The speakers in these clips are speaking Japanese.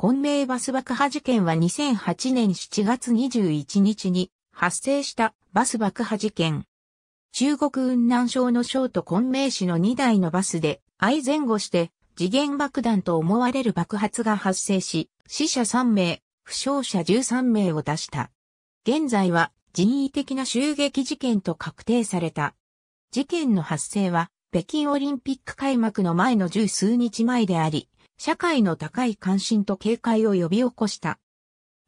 混迷バス爆破事件は2008年7月21日に発生したバス爆破事件。中国雲南省の省と昆明市の2台のバスで相前後して次元爆弾と思われる爆発が発生し、死者3名、負傷者13名を出した。現在は人為的な襲撃事件と確定された。事件の発生は北京オリンピック開幕の前の十数日前であり、社会の高い関心と警戒を呼び起こした。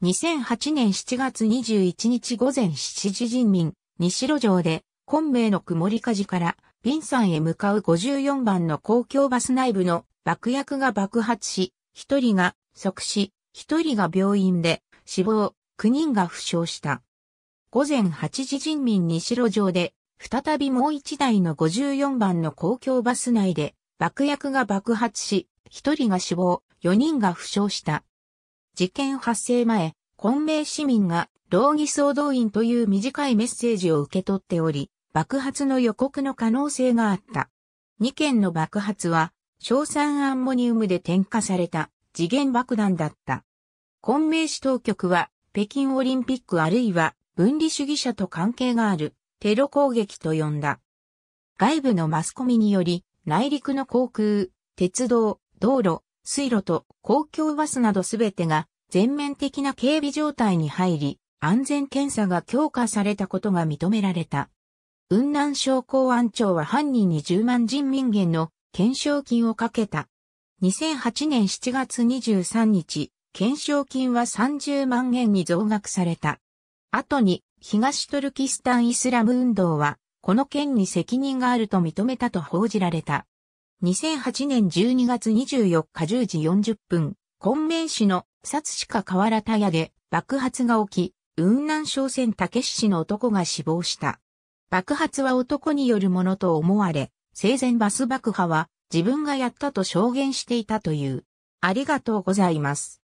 2008年7月21日午前7時人民、西路上で、昆明の曇り火事から、ピン山へ向かう54番の公共バス内部の爆薬が爆発し、1人が即死、1人が病院で死亡、9人が負傷した。午前8時人民西路上で、再びもう1台の54番の公共バス内で爆薬が爆発し、1人が死亡、4人が負傷した。事件発生前、昆明市民が、老義総動員という短いメッセージを受け取っており、爆発の予告の可能性があった。2件の爆発は、硝酸アンモニウムで点火された次元爆弾だった。昆明市当局は、北京オリンピックあるいは分離主義者と関係があるテロ攻撃と呼んだ。外部のマスコミにより、内陸の航空、鉄道、道路、水路と公共バスなどすべてが全面的な警備状態に入り、安全検査が強化されたことが認められた。雲南省公安庁は犯人に10万人民元の懸賞金をかけた。2008年7月23日、懸賞金は30万円に増額された。後に、東トルキスタンイスラム運動は、この件に責任があると認めたと報じられた。2008年12月24日10時40分、昆明市の薩鹿河原田屋で爆発が起き、雲南商船竹市の男が死亡した。爆発は男によるものと思われ、生前バス爆破は自分がやったと証言していたという。ありがとうございます。